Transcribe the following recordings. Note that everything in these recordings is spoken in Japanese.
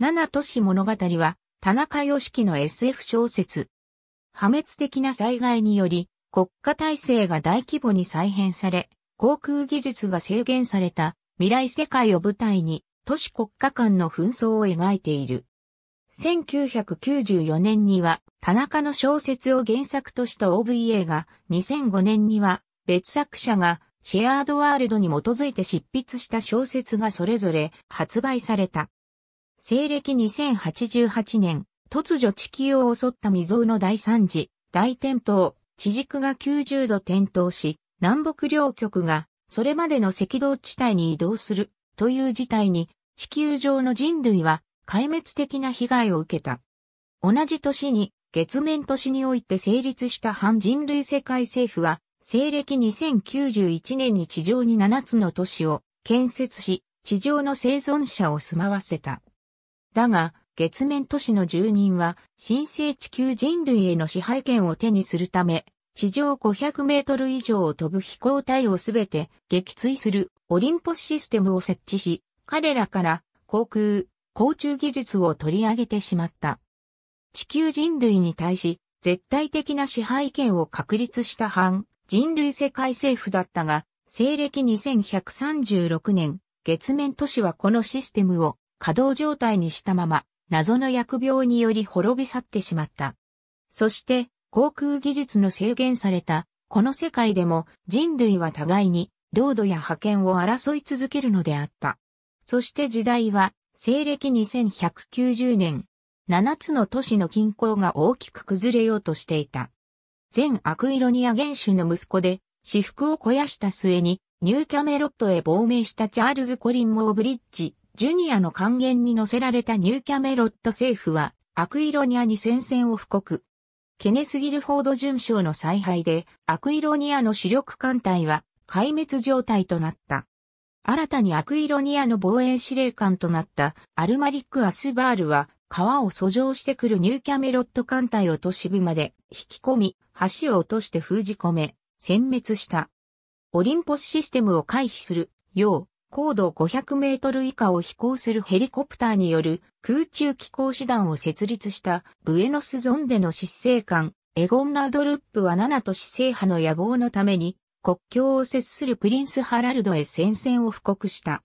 七都市物語は、田中良樹の SF 小説。破滅的な災害により、国家体制が大規模に再編され、航空技術が制限された未来世界を舞台に、都市国家間の紛争を描いている。1994年には、田中の小説を原作とした OVA が、2005年には、別作者が、シェアードワールドに基づいて執筆した小説がそれぞれ発売された。西暦2088年、突如地球を襲った未曾有の大惨事、大転倒、地軸が90度転倒し、南北両極がそれまでの赤道地帯に移動するという事態に地球上の人類は壊滅的な被害を受けた。同じ年に月面都市において成立した反人類世界政府は西暦2091年に地上に7つの都市を建設し地上の生存者を住まわせた。だが、月面都市の住人は、新生地球人類への支配権を手にするため、地上500メートル以上を飛ぶ飛行体をすべて撃墜するオリンポスシステムを設置し、彼らから航空、航中技術を取り上げてしまった。地球人類に対し、絶対的な支配権を確立した反人類世界政府だったが、西暦2136年、月面都市はこのシステムを稼働状態にしたまま、謎の薬病により滅び去ってしまった。そして、航空技術の制限された、この世界でも人類は互いに領土や覇権を争い続けるのであった。そして時代は、西暦2190年、7つの都市の均衡が大きく崩れようとしていた。全アクイロニア元首の息子で、私服を肥やした末に、ニューキャメロットへ亡命したチャールズ・コリン・モーブリッジ、ジュニアの還元に乗せられたニューキャメロット政府は、アクイロニアに戦線を布告。ケネス・ギルフォード巡将の采配で、アクイロニアの主力艦隊は壊滅状態となった。新たにアクイロニアの防衛司令官となったアルマリック・アスバールは、川を遡上してくるニューキャメロット艦隊を都市部まで引き込み、橋を落として封じ込め、殲滅した。オリンポスシステムを回避するよう、高度500メートル以下を飛行するヘリコプターによる空中気候師団を設立したブエノスゾンデの執政官、エゴン・ラドルップは7都市制覇の野望のために国境を接するプリンス・ハラルドへ戦線を布告した。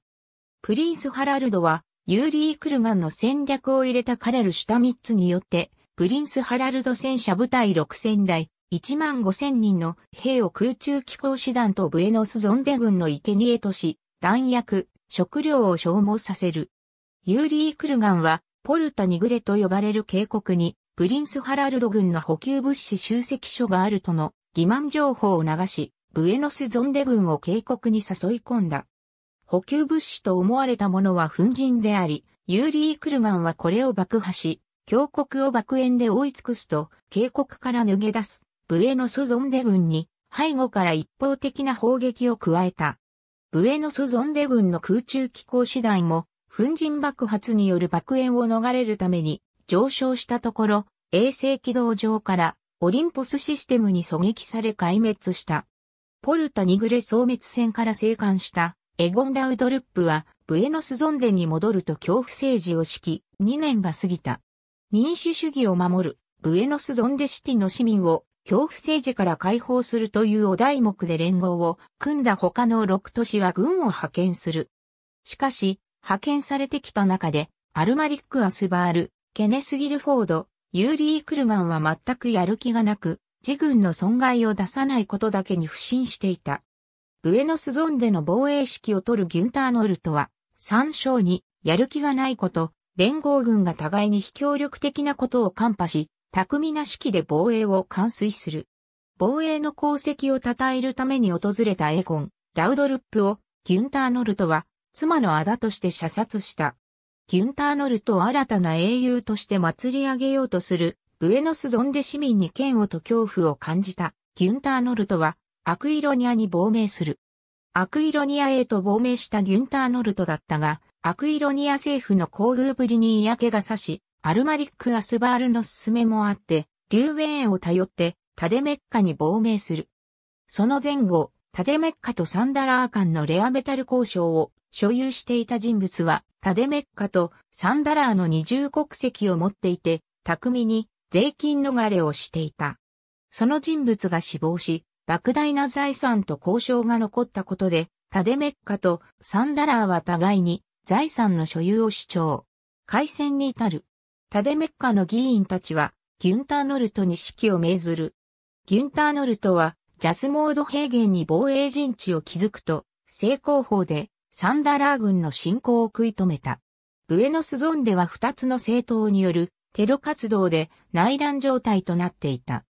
プリンス・ハラルドはユーリー・クルガンの戦略を入れたカレル・シュタミッツによってプリンス・ハラルド戦車部隊6000台、1万5000人の兵を空中気候師団とブエノス・ゾンデ軍の生贄とし、弾薬、食料を消耗させる。ユーリー・クルガンは、ポルタ・ニグレと呼ばれる渓谷に、プリンス・ハラルド軍の補給物資集積所があるとの欺瞞情報を流し、ブエノス・ゾンデ軍を渓谷に誘い込んだ。補給物資と思われたものは粉塵であり、ユーリー・クルガンはこれを爆破し、峡谷を爆炎で覆い尽くすと、渓谷から脱げ出す、ブエノス・ゾンデ軍に、背後から一方的な砲撃を加えた。ブエノスゾンデ軍の空中機構次第も、粉塵爆発による爆炎を逃れるために上昇したところ、衛星軌道上からオリンポスシステムに狙撃され壊滅した。ポルタ・ニグレ消滅戦から生還したエゴン・ラウドルップはブエノスゾンデに戻ると恐怖政治を敷き、2年が過ぎた。民主主義を守るブエノスゾンデシティの市民を恐怖政治から解放するというお題目で連合を組んだ他の6都市は軍を派遣する。しかし、派遣されてきた中で、アルマリック・アスバール、ケネス・ギルフォード、ユーリー・クルガンは全くやる気がなく、自軍の損害を出さないことだけに不信していた。ブエノスゾンでの防衛式を取るギュンター・ノルトは、3勝にやる気がないこと、連合軍が互いに非協力的なことを看破し、巧みな指揮で防衛を完遂する。防衛の功績を称えるために訪れたエゴン、ラウドルップをギュンターノルトは妻の仇として射殺した。ギュンターノルトを新たな英雄として祭り上げようとするブエノスゾンデ市民に嫌悪と恐怖を感じたギュンターノルトはアクイロニアに亡命する。アクイロニアへと亡命したギュンターノルトだったが、アクイロニア政府の厚遇ぶりに嫌気がさし、アルマリック・アスバールの勧めもあって、リュウウェーンを頼ってタデメッカに亡命する。その前後、タデメッカとサンダラー間のレアメタル交渉を所有していた人物は、タデメッカとサンダラーの二重国籍を持っていて、巧みに税金逃れをしていた。その人物が死亡し、莫大な財産と交渉が残ったことで、タデメッカとサンダラーは互いに財産の所有を主張。海戦に至る。タデメッカの議員たちは、ギュンターノルトに指揮を命ずる。ギュンターノルトは、ジャスモード平原に防衛陣地を築くと、正攻法で、サンダラー軍の侵攻を食い止めた。ブエノスゾンでは二つの政党によるテロ活動で内乱状態となっていた。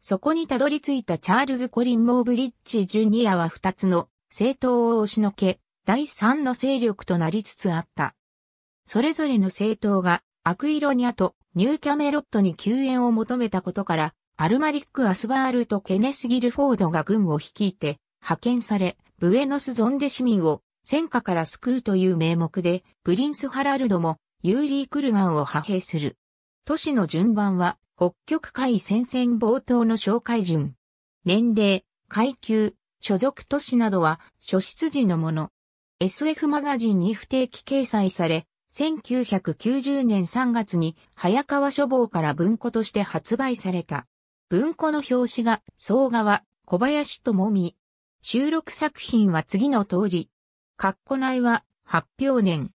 そこにたどり着いたチャールズ・コリン・モーブリッジ・ジュニアは二つの政党を押しのけ、第三の勢力となりつつあった。それぞれの政党がアクイロニアとニューキャメロットに救援を求めたことから、アルマリック・アスバールとケネス・ギルフォードが軍を率いて派遣され、ブエノス・ゾンデ市民を戦火から救うという名目で、プリンス・ハラルドもユーリー・クルガンを派兵する。都市の順番は、北極海戦線冒頭の紹介順。年齢、階級、所属都市などは、諸出時のもの。SF マガジンに不定期掲載され、1990年3月に早川書房から文庫として発売された。文庫の表紙が、総川、小林智美。収録作品は次の通り。括弧内は、発表年。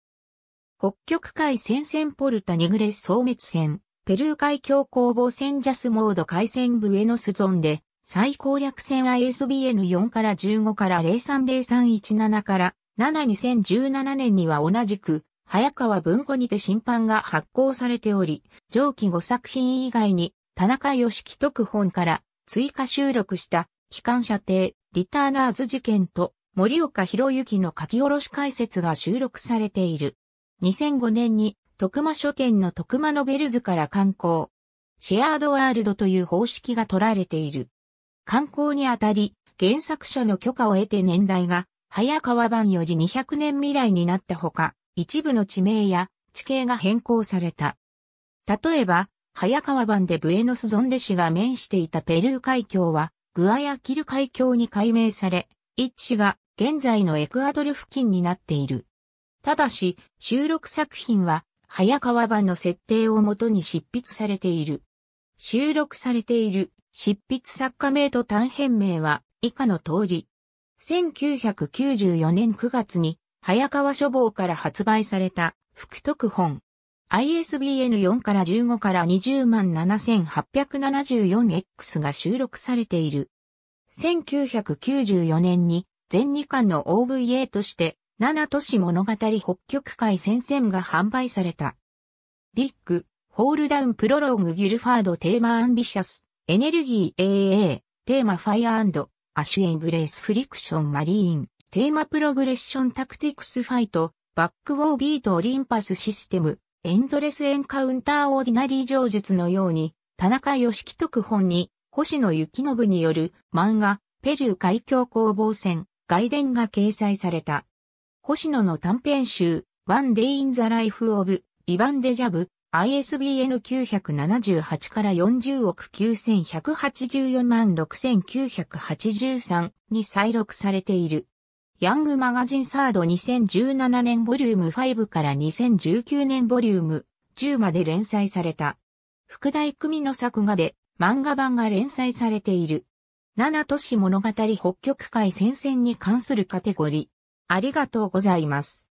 北極海戦線ポルタニグレス総滅戦、ペルー海峡攻防戦ジャスモード海戦部エノスゾンで、最攻略戦 ISBN4 から15から030317から72017年には同じく、早川文庫にて審判が発行されており、上記5作品以外に、田中義樹特本から追加収録した、機関車亭、リターナーズ事件と、森岡博之の書き下ろし解説が収録されている。2005年に、徳間書店の徳間ノベルズから刊行。シェアードワールドという方式が取られている。刊行にあたり、原作者の許可を得て年代が、早川版より200年未来になったほか、一部の地名や地形が変更された。例えば、早川版でブエノスゾンデ市が面していたペルー海峡は、グアヤキル海峡に改名され、一市が現在のエクアドル付近になっている。ただし、収録作品は、早川版の設定をもとに執筆されている。収録されている執筆作家名と短編名は以下の通り。1994年9月に早川書房から発売された福徳本。ISBN 4から15から20万 7874X が収録されている。1994年に全2巻の OVA として7都市物語北極海戦線が販売された。ビッグ、ホールダウンプロローグギルファードテーマアンビシャス、エネルギー AA、テーマファイアアシュエンブレースフリクションマリーン。テーマプログレッションタクティクスファイト、バックウォービートオリンパスシステム、エンドレスエンカウンターオーディナリー上述のように、田中義樹特本に、星野幸信による漫画、ペルー海峡攻防戦、外伝が掲載された。星野の短編集、One Day in the Life of ヴァンデジャブ、ISBN 978から40億9184万6983に再録されている。ヤングマガジンサード2017年ボリューム5から2019年ボリューム10まで連載された。副大組の作画で漫画版が連載されている。七都市物語北極海戦線に関するカテゴリー。ありがとうございます。